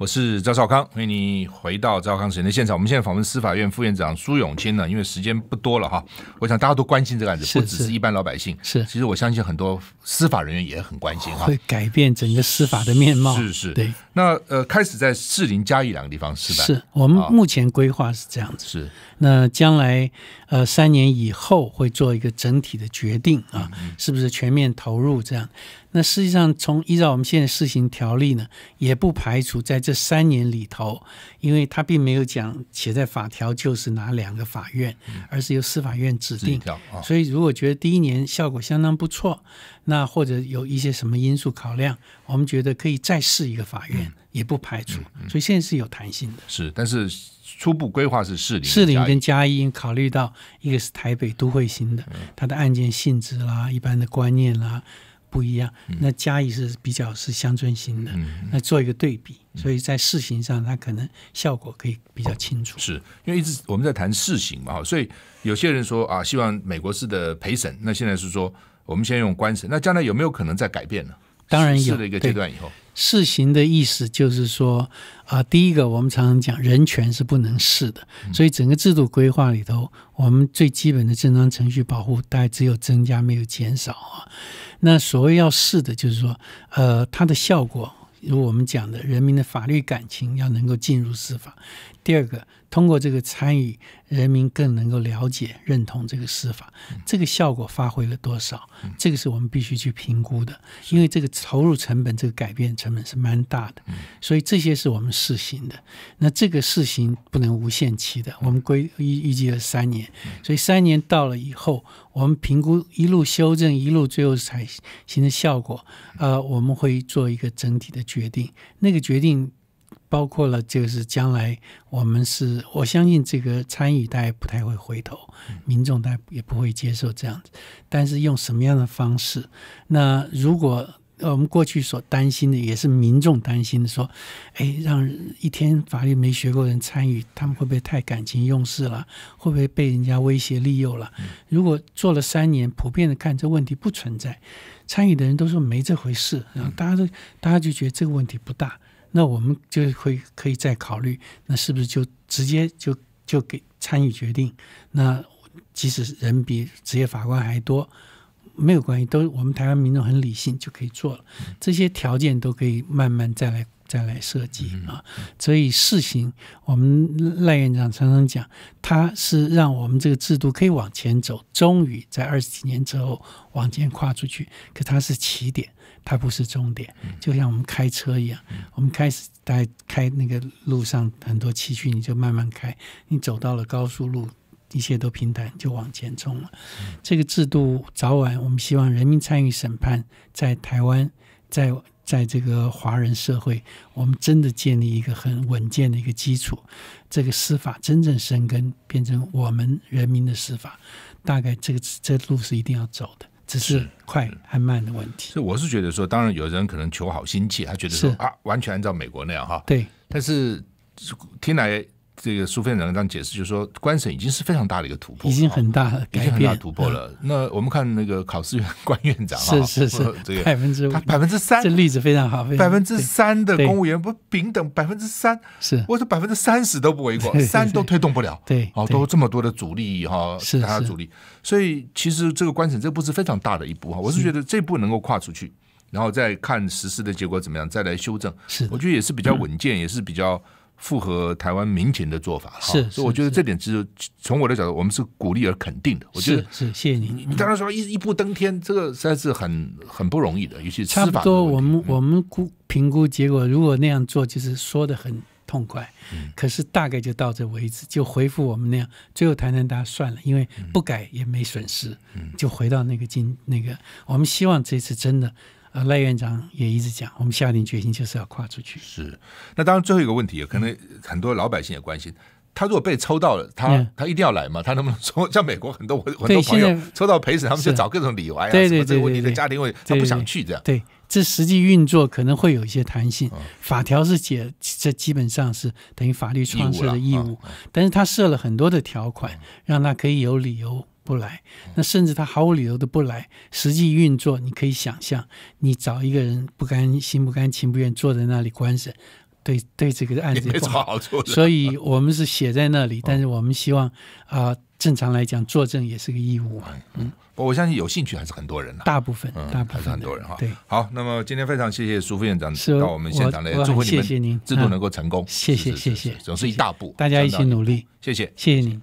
我是赵少康，欢迎你回到赵少康时的现场。我们现在访问司法院副院长苏永清呢，因为时间不多了哈，我想大家都关心这个案子，不只是一般老百姓，是，其实我相信很多司法人员也很关心哈，会改变整个司法的面貌，是是，对。那呃，开始在士林、嘉义两个地方是吧？是我们目前规划是这样子，是。那将来呃，三年以后会做一个整体的决定啊，是不是全面投入这样？那实际上，从依照我们现在试行条例呢，也不排除在这三年里头，因为它并没有讲写在法条就是哪两个法院，而是由司法院指定。所以如果觉得第一年效果相当不错，那或者有一些什么因素考量，我们觉得可以再试一个法院，也不排除。所以现在是有弹性的。是，但是初步规划是试零、试零跟加一，考虑到一个是台北都会型的，它的案件性质啦、一般的观念啦。不一样，那嘉义是比较是乡村型的，那做一个对比，所以在试行上，它可能效果可以比较清楚。是因为一直我们在谈试行嘛，所以有些人说啊，希望美国式的陪审，那现在是说我们先用官审，那将来有没有可能再改变呢？当然有，后。试行的意思就是说，啊，第一个我们常常讲人权是不能试的，所以整个制度规划里头，我们最基本的正当程序保护，大概只有增加没有减少啊。那所谓要试的就是说，呃，它的效果，如我们讲的，人民的法律感情要能够进入司法。第二个。通过这个参与，人民更能够了解、认同这个司法，这个效果发挥了多少？这个是我们必须去评估的，因为这个投入成本、这个改变成本是蛮大的，所以这些是我们试行的。那这个试行不能无限期的，我们规预预计了三年，所以三年到了以后，我们评估一路修正，一路最后才形成效果。呃，我们会做一个整体的决定，那个决定。包括了，就是将来我们是，我相信这个参与大家不太会回头，民众大家也不会接受这样子。但是用什么样的方式？那如果我们过去所担心的，也是民众担心的，说，哎，让一天法律没学过人参与，他们会不会太感情用事了？会不会被人家威胁利诱了？如果做了三年，普遍的看这问题不存在，参与的人都说没这回事，大家都大家就觉得这个问题不大。那我们就会可以再考虑，那是不是就直接就就给参与决定？那即使人比职业法官还多，没有关系，都我们台湾民众很理性，就可以做了。这些条件都可以慢慢再来。再来设计啊，所以事情我们赖院长常常讲，他是让我们这个制度可以往前走，终于在二十几年之后往前跨出去。可它是起点，它不是终点。就像我们开车一样，我们开始在开那个路上很多崎岖，你就慢慢开；你走到了高速路，一切都平坦，就往前冲了。这个制度早晚，我们希望人民参与审判，在台湾，在。在这个华人社会，我们真的建立一个很稳健的一个基础，这个司法真正生根，变成我们人民的司法，大概这个这路是一定要走的，只是快还慢的问题。是，我是觉得说，当然有人可能求好心切，他觉得说啊，完全按照美国那样哈。对，但是听来。这个苏菲院长解释，就是说，官审已经是非常大的一个突破，已经很大，已经很大突破了。那我们看那个考试院官院长啊，是是是，这个百分之他百分之三，这例子非常好，百分之三的公务员不平等，百分之三，是我说百分之三十都不为过，三都推动不了，对啊，都这么多的阻力哈，是他阻力，所以其实这个官审这步是非常大的一步哈，我是觉得这步能够跨出去，然后再看实施的结果怎么样，再来修正，是我觉得也是比较稳健，也是比较。符合台湾民情的做法，是，所以我觉得这点其实从我的角度，我们是鼓励而肯定的。我觉得是，谢谢你。你当然说一一步登天，这个实在是很很不容易的，有些差不多。我们我们估评估结果，如果那样做，就是说的很痛快，可是大概就到这为止，就回复我们那样。最后谈谈大家算了，因为不改也没损失，就回到那个经那个。我们希望这次真的。啊，赖院长也一直讲，我们下定决心就是要跨出去。是，那当然最后一个问题，可能很多老百姓也关心，他如果被抽到了，他他一定要来嘛？他能不能抽？像美国很多我很多朋友抽到陪审，他们就找各种理由啊，对对这个问题的家庭会他不想去这样。对，这实际运作可能会有一些弹性。法条是解，这基本上是等于法律创设的义务，但是他设了很多的条款，让他可以有理由。不来，那甚至他毫无理由的不来，实际运作你可以想象，你找一个人不甘心、不甘情不愿坐在那里观审，对对这个案子，不好所以，我们是写在那里，但是我们希望啊，正常来讲作证也是个义务嗯，我相信有兴趣还是很多人，大部分，大部分是很多人哈。对，好，那么今天非常谢谢苏副院长到我们现场来祝贺谢您，制度能够成功，谢谢谢谢，总是一大步，大家一起努力，谢谢，谢谢您。